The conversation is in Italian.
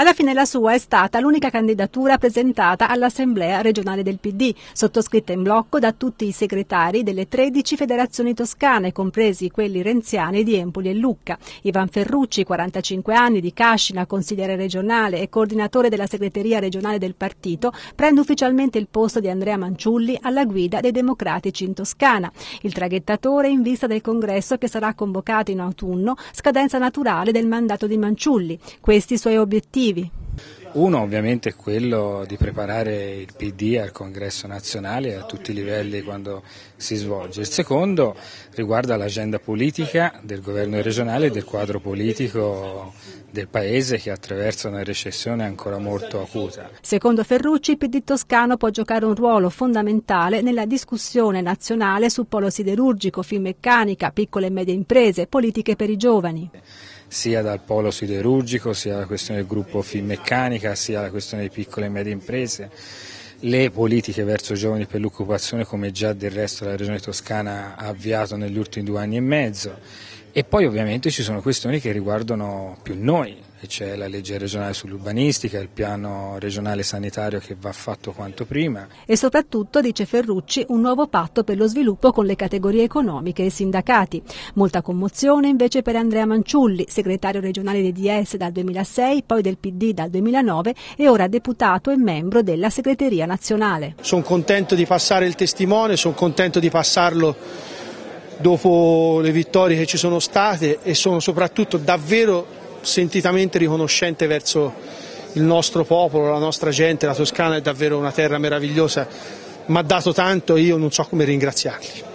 Alla fine la sua è stata l'unica candidatura presentata all'Assemblea regionale del PD, sottoscritta in blocco da tutti i segretari delle 13 federazioni toscane, compresi quelli renziani di Empoli e Lucca. Ivan Ferrucci, 45 anni, di Cascina, consigliere regionale e coordinatore della segreteria regionale del partito, prende ufficialmente il posto di Andrea Manciulli alla guida dei democratici in Toscana. Il traghettatore in vista del congresso che sarà convocato in autunno, scadenza naturale del mandato di Manciulli. Questi i suoi obiettivi obiettivi? Uno ovviamente è quello di preparare il PD al congresso nazionale a tutti i livelli quando si svolge. Il secondo riguarda l'agenda politica del governo regionale e del quadro politico del Paese che attraversa una recessione ancora molto acuta. Secondo Ferrucci il PD toscano può giocare un ruolo fondamentale nella discussione nazionale sul polo siderurgico, filmeccanica, piccole e medie imprese, politiche per i giovani sia dal polo siderurgico, sia la questione del gruppo Finmeccanica, sia la questione delle piccole e medie imprese. Le politiche verso i giovani per l'occupazione, come già del resto la Regione Toscana ha avviato negli ultimi due anni e mezzo, e poi ovviamente ci sono questioni che riguardano più noi, c'è la legge regionale sull'urbanistica, il piano regionale sanitario che va fatto quanto prima. E soprattutto, dice Ferrucci, un nuovo patto per lo sviluppo con le categorie economiche e sindacati. Molta commozione invece per Andrea Manciulli, segretario regionale dei DS dal 2006, poi del PD dal 2009 e ora deputato e membro della segreteria nazionale. Sono contento di passare il testimone, sono contento di passarlo dopo le vittorie che ci sono state e sono soprattutto davvero sentitamente riconoscente verso il nostro popolo, la nostra gente, la Toscana è davvero una terra meravigliosa, mi ha dato tanto e io non so come ringraziarli.